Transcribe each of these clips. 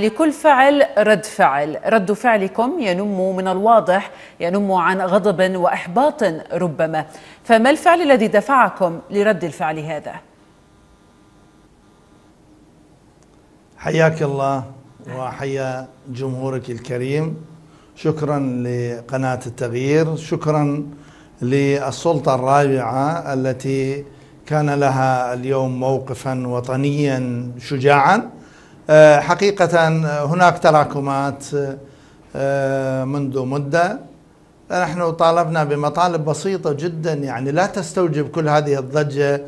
لكل فعل رد فعل رد فعلكم ينم من الواضح ينم عن غضب وإحباط ربما فما الفعل الذي دفعكم لرد الفعل هذا؟ حياك الله وحيا جمهورك الكريم شكرا لقناة التغيير شكرا للسلطة الرابعة التي كان لها اليوم موقفا وطنيا شجاعا آه، حقيقة آه، هناك تراكمات آه، منذ مدة نحن طالبنا بمطالب بسيطة جدا يعني لا تستوجب كل هذه الضجة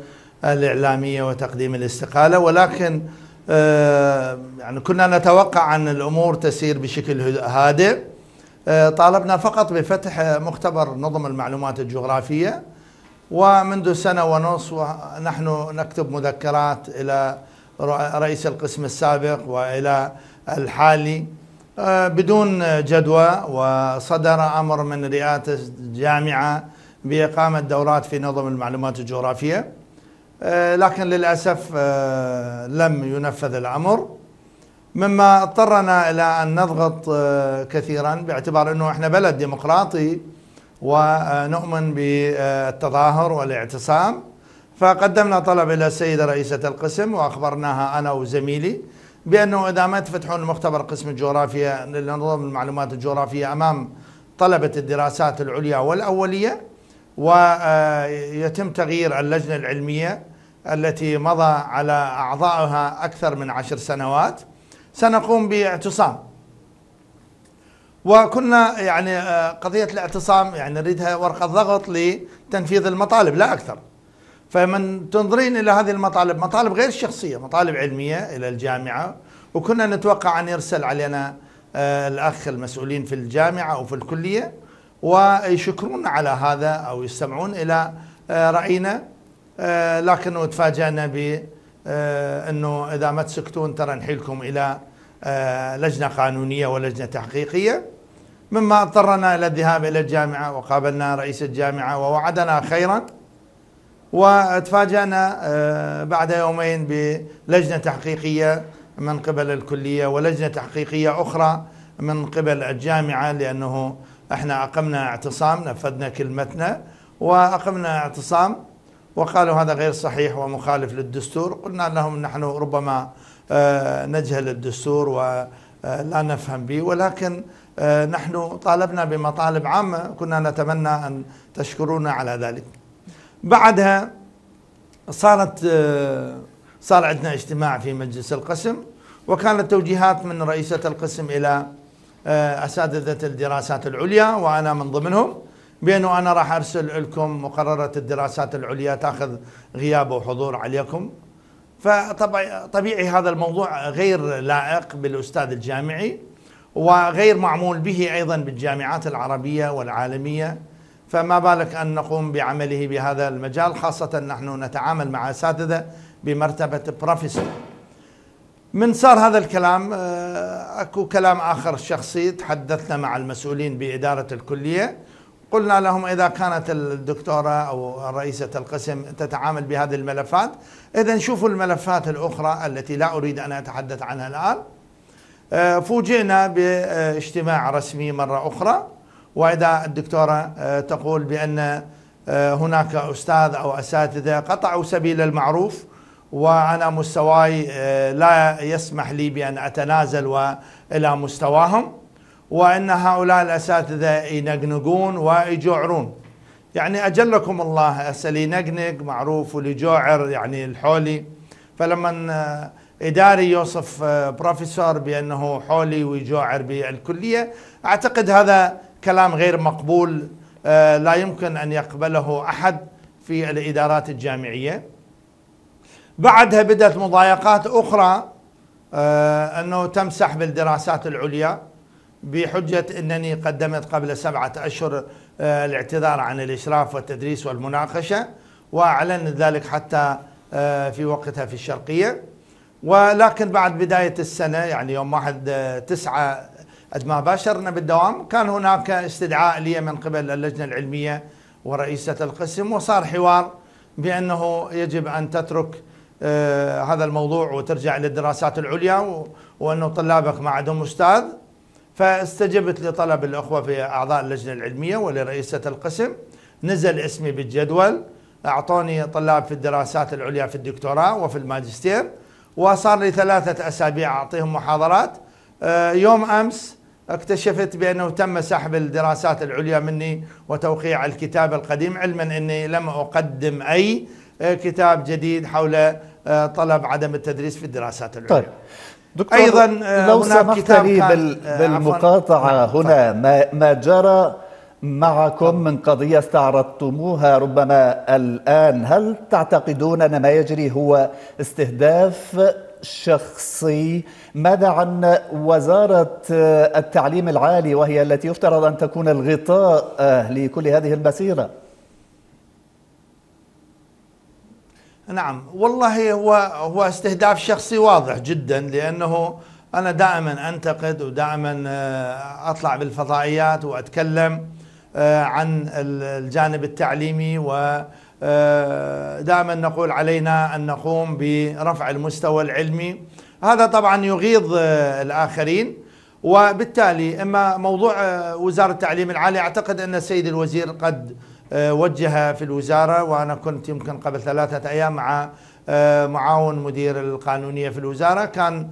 الإعلامية وتقديم الاستقالة ولكن يعني كنا نتوقع أن الأمور تسير بشكل هادئ طالبنا فقط بفتح مختبر نظم المعلومات الجغرافية ومنذ سنة ونصف ونحن نكتب مذكرات إلى رئيس القسم السابق والى الحالي آه، بدون جدوى وصدر امر من رئاسه الجامعه باقامه دورات في نظم المعلومات الجغرافيه آه، لكن للاسف آه، لم ينفذ الامر مما اضطرنا الى ان نضغط كثيرا باعتبار انه احنا بلد ديمقراطي ونؤمن بالتظاهر والاعتصام فقدمنا طلب إلى السيدة رئيسة القسم وأخبرناها أنا وزميلي بأنه إذا ما تفتحون مختبر قسم الجغرافيا لنظم المعلومات الجغرافية أمام طلبة الدراسات العليا والأولية ويتم تغيير اللجنة العلمية التي مضى على أعضائها أكثر من عشر سنوات سنقوم باعتصام وكنا يعني آه، قضية الاعتصام يعني نريدها ورقة ضغط لتنفيذ المطالب لا أكثر فمن تنظرين الى هذه المطالب مطالب غير شخصيه مطالب علميه الى الجامعه وكنا نتوقع ان يرسل علينا آه، الاخ المسؤولين في الجامعه او في الكليه ويشكرون على هذا او يستمعون الى آه، راينا آه، لكنه تفاجئنا ب انه اذا ما تسكتون ترى نحيلكم الى لجنه قانونيه ولجنه تحقيقيه مما اضطرنا الى الذهاب الى الجامعه وقابلنا رئيس الجامعه ووعدنا خيرا وتفاجأنا آه، بعد يومين بلجنة تحقيقية من قبل الكلية ولجنة تحقيقية أخرى من قبل الجامعة لأنه احنا أقمنا اعتصام نفذنا كلمتنا وأقمنا اعتصام وقالوا هذا غير صحيح ومخالف للدستور قلنا لهم نحن ربما آه، نجهل الدستور ولا آه، نفهم به ولكن نحن طالبنا بمطالب عامة كنا نتمنى أن تشكرونا على ذلك بعدها صارت آه، صار عندنا اجتماع في مجلس القسم وكانت توجيهات من رئيسة القسم إلى آه، أساتذة الدراسات العليا وأنا من ضمنهم بأنه أنا راح أرسل لكم مقررة الدراسات العليا تأخذ غياب وحضور عليكم فطبيعي هذا الموضوع غير لائق بالأستاذ الجامعي وغير معمول به أيضا بالجامعات العربية والعالمية فما بالك أن نقوم بعمله بهذا المجال خاصة نحن نتعامل مع أساتذة بمرتبة بروفيسور من صار هذا الكلام آه، اكو كلام اخر شخصي تحدثنا مع المسؤولين باداره الكليه قلنا لهم اذا كانت الدكتوره او رئيسه القسم تتعامل بهذه الملفات اذا شوفوا الملفات الاخرى التي لا اريد ان اتحدث عنها الان آه، فوجئنا باجتماع رسمي مره اخرى واذا الدكتوره آه، تقول بان آه، هناك استاذ او اساتذه قطعوا سبيل المعروف وانا مستواي آه، لا يسمح لي بان اتنازل والى مستواهم وان هؤلاء الاساتذه ينقنقون ويجوعرون يعني اجلكم الله اسالي نقنق معروف والجوعر يعني الحولي فلما اداري يوصف بروفيسور بانه حولي ويجوعر بالكليه اعتقد هذا كلام غير مقبول آه، لا يمكن أن يقبله أحد في الإدارات الجامعية بعدها بدأت مضايقات أخرى آه، أنه تمسح بالدراسات العليا بحجة أنني قدمت قبل سبعة أشهر آه، الاعتذار عن الإشراف والتدريس والمناقشة وأعلن ذلك حتى في وقتها في الشرقية ولكن بعد بداية السنة يعني يوم 1 9 قد ما باشرنا بالدوام كان هناك استدعاء لي من قبل اللجنة العلمية ورئيسة القسم وصار حوار بأنه يجب أن تترك آه، هذا الموضوع وترجع للدراسات العليا وأنه طلابك ما عندهم أستاذ فاستجبت لطلب الأخوة في أعضاء اللجنة العلمية ولرئيسة القسم نزل اسمي بالجدول أعطوني طلاب في الدراسات العليا في الدكتوراه وفي الماجستير وصار لي ثلاثة أسابيع أعطيهم محاضرات آه، يوم امس اكتشفت بأنه تم سحب الدراسات العليا مني وتوقيع الكتاب القديم علما أني لم أقدم أي كتاب جديد حول آه، طلب عدم التدريس في الدراسات العليا طيب. دكتور أيضا آه، لو كتاب لي بال بالمقاطعة آه، هنا نعم، ما, ما جرى معكم من قضية استعرضتموها ربما الآن هل تعتقدون أن ما يجري هو استهداف شخصي ماذا عن وزارة التعليم العالي وهي التي يفترض أن تكون الغطاء لكل هذه المسيرة نعم والله هو هو استهداف شخصي واضح جدا لأنه أنا دائما أنتقد ودائما آه، أطلع بالفضائيات وأتكلم آه، عن الجانب التعليمي و آه، دائما نقول علينا أن نقوم برفع المستوى العلمي هذا طبعا يغيظ آه، الآخرين وبالتالي اما موضوع آه، وزاره التعليم العالي اعتقد ان السيد الوزير قد وجه في الوزاره وانا كنت يمكن قبل ثلاثه ايام مع معاون مدير القانونيه في الوزاره كان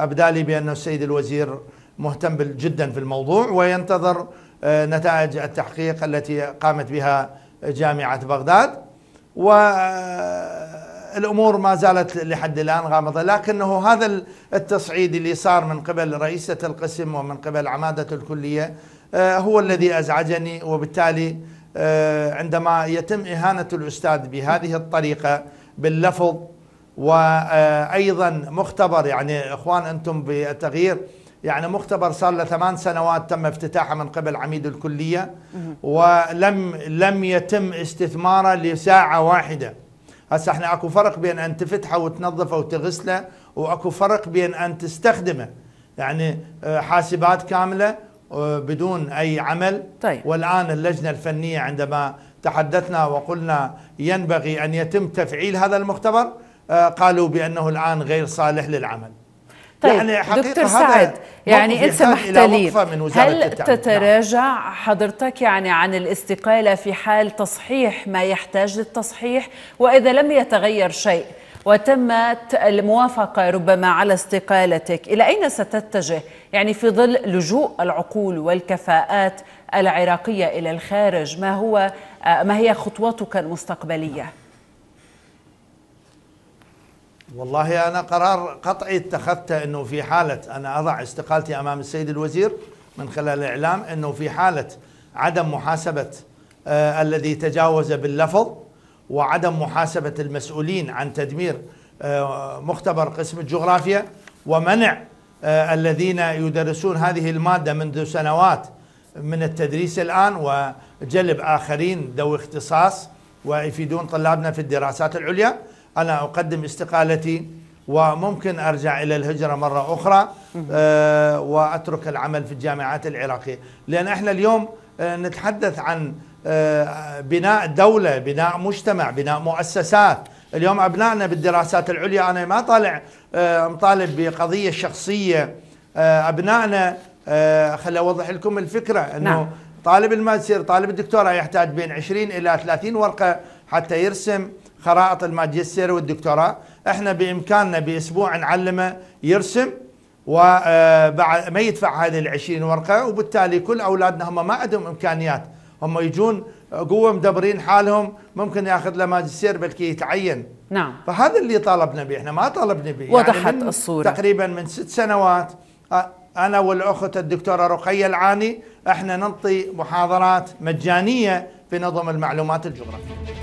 ابدالي بان السيد الوزير مهتم جدا في الموضوع وينتظر نتائج التحقيق التي قامت بها جامعة بغداد والأمور ما زالت لحد الآن غامضة لكنه هذا التصعيد اللي صار من قبل رئيسة القسم ومن قبل عمادة الكلية آه، هو الذي أزعجني وبالتالي آه، عندما يتم إهانة الأستاذ بهذه الطريقة باللفظ وأيضا مختبر يعني إخوان أنتم بالتغيير يعني مختبر صار له ثمان سنوات تم افتتاحه من قبل عميد الكليه ولم لم يتم استثماره لساعه واحده هسه احنا اكو فرق بين ان تفتحه وتنظفه وتغسله واكو فرق بين ان تستخدمه يعني آه، حاسبات كامله آه، بدون اي عمل طيب. والان اللجنه الفنيه عندما تحدثنا وقلنا ينبغي ان يتم تفعيل هذا المختبر آه، قالوا بانه الان غير صالح للعمل طيب يعني حقيقة دكتور سعد يعني انت محتلين هل نعم. تتراجع نعم. حضرتك يعني عن الاستقاله في حال تصحيح ما يحتاج للتصحيح واذا لم يتغير شيء وتمت الموافقه ربما على استقالتك الى اين ستتجه يعني في ظل لجوء العقول والكفاءات العراقيه الى الخارج ما هو آه، ما هي خطوتك المستقبليه والله أنا قرار قطعي اتخذته أنه في حالة أنا أضع استقالتي أمام السيد الوزير من خلال الإعلام أنه في حالة عدم محاسبة آه الذي تجاوز باللفظ وعدم محاسبة المسؤولين عن تدمير آه مختبر قسم الجغرافيا ومنع آه الذين يدرسون هذه المادة منذ سنوات من التدريس الآن وجلب آخرين ذوي اختصاص ويفيدون طلابنا في الدراسات العليا أنا أقدم استقالتي وممكن أرجع إلى الهجرة مرة أخرى آه، وأترك العمل في الجامعات العراقية لأن إحنا اليوم آه، نتحدث عن آه، بناء دولة بناء مجتمع بناء مؤسسات اليوم أبنائنا بالدراسات العليا أنا ما طالع مطالب بقضية شخصية أبنائنا خلي أوضح لكم الفكرة أنه نعم. طالب الماجستير طالب الدكتوراه يحتاج بين 20 إلى 30 ورقة حتى يرسم خرائط الماجستير والدكتوراه احنا بامكاننا باسبوع نعلمه يرسم وبعد آه، ما يدفع هذه العشرين ورقه وبالتالي كل اولادنا هم ما عندهم امكانيات هم يجون قوه مدبرين حالهم ممكن ياخذ له ماجستير بلكي يتعين نعم فهذا اللي طالبنا به احنا ما طالبنا به يعني وضحت يعني الصوره تقريبا من ست سنوات آه، انا والاخت الدكتوره رقيه العاني احنا ننطي محاضرات مجانيه في نظم المعلومات الجغرافيه